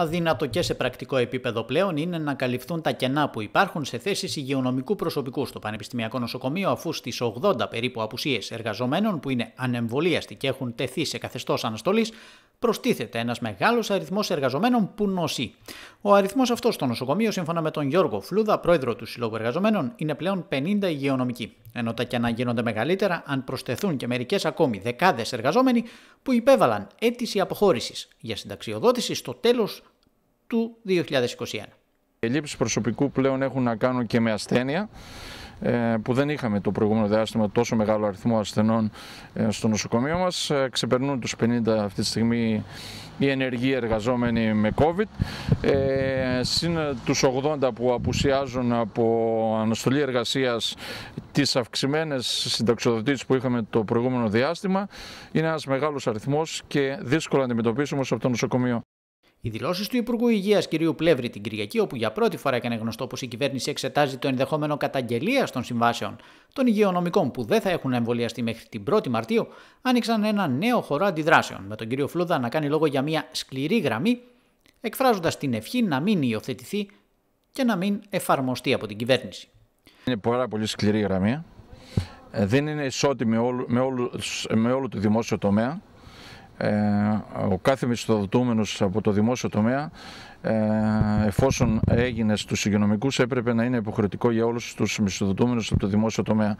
αδύνατο και σε πρακτικό επίπεδο πλέον είναι να καλυφθούν τα κενά που υπάρχουν σε θέσεις υγειονομικού προσωπικού στο Πανεπιστημιακό Νοσοκομείο, αφού στις 80 περίπου απουσίες εργαζομένων που είναι ανεμβολίαστοι και έχουν τεθεί σε καθεστώς αναστολής, προστίθεται ένας μεγάλος αριθμός εργαζομένων που νοσεί. Ο αριθμός αυτός στο νοσοκομείο, σύμφωνα με τον Γιώργο Φλούδα, πρόεδρο του Συλλόγου Εργαζομένων, είναι πλέον 50 υγειονομικοί. Ενώ τα κενά γίνονται μεγαλύτερα αν προσθεθούν και μερικές ακόμη δεκάδες εργαζόμενοι που υπέβαλαν αίτηση αποχώρησης για συνταξιοδότηση στο τέλος του 2021. Οι προσωπικού πλέον έχουν να κάνουν και με ασθένεια. Ε, που δεν είχαμε το προηγούμενο διάστημα τόσο μεγάλο αριθμό ασθενών ε, στο νοσοκομείο μας. Ε, ξεπερνούν τους 50 αυτή τη στιγμή οι ενεργοί εργαζόμενοι με COVID, συν τους 80 που απουσιάζουν από αναστολή εργασίας τις αυξημένες συνταξιοδοτήσεις που είχαμε το προηγούμενο διάστημα, είναι ένας μεγάλος αριθμός και δύσκολο να αντιμετωπίσουμε από το νοσοκομείο. Οι δηλώσεις του Υπουργού Υγείας κ. Πλεύρη την Κυριακή, όπου για πρώτη φορά έκανε γνωστό πως η κυβέρνηση εξετάζει το ενδεχόμενο καταγγελία των συμβάσεων των υγειονομικών που δεν θα έχουν εμβολιαστεί μέχρι την 1η Μαρτίου, άνοιξαν ένα νέο χώρο αντιδράσεων, με τον κ. Φλούδα να κάνει λόγο για μια σκληρή γραμμή, εκφράζοντας την ευχή να μην υιοθετηθεί και να μην εφαρμοστεί από την κυβέρνηση. Είναι πάρα πολύ σκληρή γραμμή. Ε, δεν είναι ισότιμη με, με όλο το δημόσιο τομέα. Ε, ο κάθε μισθοδοτούμενος από το δημόσιο τομέα ε, εφόσον έγινε στους υγειονομικούς έπρεπε να είναι υποχρεωτικό για όλους τους μισθοδοτούμενους από το δημόσιο τομέα.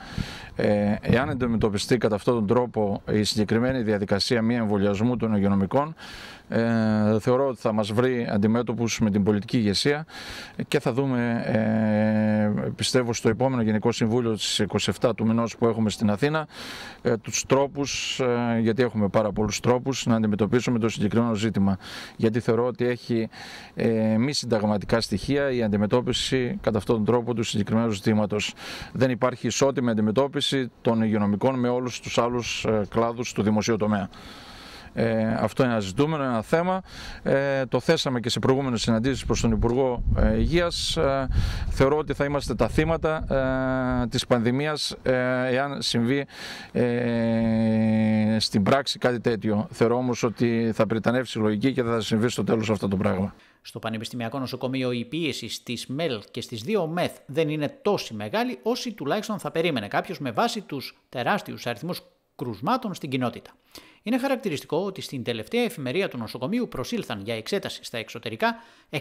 Ε, εάν αντιμετωπιστεί κατά αυτόν τον τρόπο η συγκεκριμένη διαδικασία μη εμβολιασμού των υγειονομικών ε, θεωρώ ότι θα μας βρει αντιμέτωπους με την πολιτική ηγεσία και θα δούμε ε, πιστεύω στο επόμενο Γενικό Συμβούλιο στις 27 του μηνός που έχουμε στην Αθήνα ε, τους τρόπους, ε, γιατί έχουμε πάρα πολλούς τρόπους να αντιμετωπίσουμε το συγκεκριμένο ζήτημα γιατί θεωρώ ότι έχει ε, μη συνταγματικά στοιχεία η αντιμετώπιση κατά αυτόν τον τρόπο του συγκεκριμένου ζητήματος. Δεν υπάρχει ισότιμη αντιμετώπιση των υγειονομικών με όλους τους άλλους ε, κλάδους του δημοσίου τομέα. Ε, αυτό είναι ένα ζητούμενο, ένα θέμα. Ε, το θέσαμε και σε προηγούμενες συναντήσεις προς τον Υπουργό ε, Υγείας. Ε, θεωρώ ότι θα είμαστε τα θύματα ε, της πανδημίας ε, εάν συμβεί στην πράξη κάτι τέτοιο. Θεωρώ όμως ότι θα πριτανεύσει η λογική και θα συμβεί στο τέλος αυτό το πράγμα. Στο Πανεπιστημιακό Νοσοκομείο η πίεση στις ΜΕΛ και στις δύο ΜΕΘ δεν είναι τόσο μεγάλη όσοι τουλάχιστον θα περίμενε κάποιος με βάση τους τεράστιους αριθμούς κρουσμάτων στην κοινότητα. Είναι χαρακτηριστικό ότι στην τελευταία εφημερία του νοσοκομείου προσήλθαν για εξέταση στα εξωτερικά 120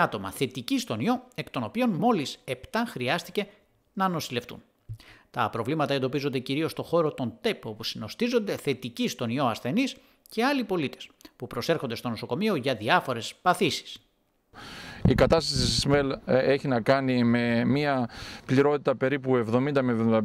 άτομα θετικοί στον ιό, εκ των οποίων μόλις 7 χρειάστηκε να νοσηλευτούν. Τα προβλήματα εντοπίζονται κυρίως στο χώρο των ΤΕΠ, όπου συνοστίζονται θετικοί στον ιό ασθενείς και άλλοι πολίτες που προσέρχονται στο νοσοκομείο για διάφορες παθήσεις. Η κατάσταση της ΣΜΕΛ ε, έχει να κάνει με μια πληρότητα περίπου 70 με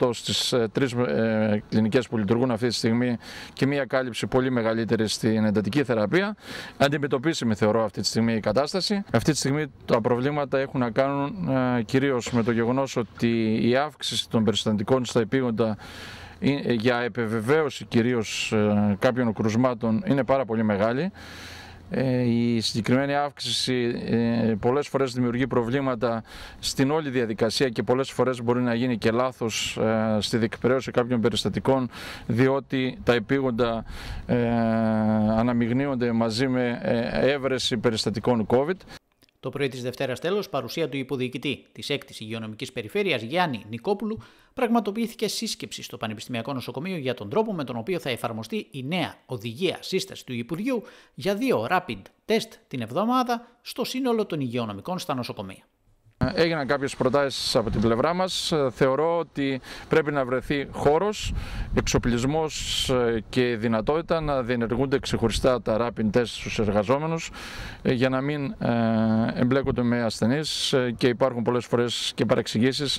75% στις ε, τρεις ε, κλινικές που λειτουργούν αυτή τη στιγμή και μια κάλυψη πολύ μεγαλύτερη στην εντατική θεραπεία. Αντιμετωπίσιμη θεωρώ αυτή τη στιγμή η κατάσταση. Αυτή τη στιγμή τα προβλήματα έχουν να κάνουν κυρίως με το γεγονός ότι η αύξηση των περιστατικών στα επίγοντα για επιβεβαίωση κυρίως κάποιων κρουσμάτων είναι πάρα πολύ μεγάλη. Ε, η συγκεκριμένη αύξηση ε, πολλές φορές δημιουργεί προβλήματα στην όλη διαδικασία και πολλές φορές μπορεί να γίνει και λάθος ε, στη διεκπαιρέωση κάποιων περιστατικών διότι τα επίγοντα αναμειγνύονται μαζί με έβρεση περιστατικών COVID. Το πρωί της Δευτέρας, τέλος, παρουσία του υποδιοικητή της 6η Υγειονομικής Περιφέρειας Γιάννη Νικόπουλου πραγματοποιήθηκε σύσκεψη στο Πανεπιστημιακό Νοσοκομείο για τον τρόπο με τον οποίο θα εφαρμοστεί η νέα οδηγία σύστασης του Υπουργείου για δύο rapid test την εβδομάδα στο σύνολο των υγειονομικών στα νοσοκομεία έγιναν κάποιες προτάσεις από την πλευρά μας. Ε, θεωρώ ότι πρέπει να βρεθεί χώρος, εξοπλισμός ε, και δυνατότητα να διενεργούνται ξεχωριστά τα rapid test στους εργαζόμενους ε, για να μην εμπλέκονται με ασθενείς και υπάρχουν πολλές φορές και παρεξηγήσεις.